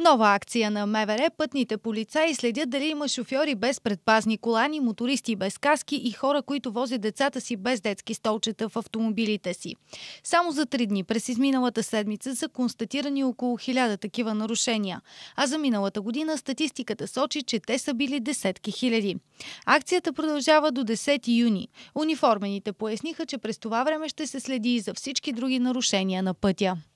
Нова акция на МВР пътните полицаи следят дали има шофьори без предпазни колани, мотористи без каски и хора, които возят децата си без детски столчета в автомобилите си. Само за три дни през изминалата седмица са констатирани около хиляда такива нарушения, а за миналата година статистиката сочи, че те са били десетки хиляди. Акцията продължава до 10 юни. Униформените поясниха, че през това време ще се следи и за всички други нарушения на пътя.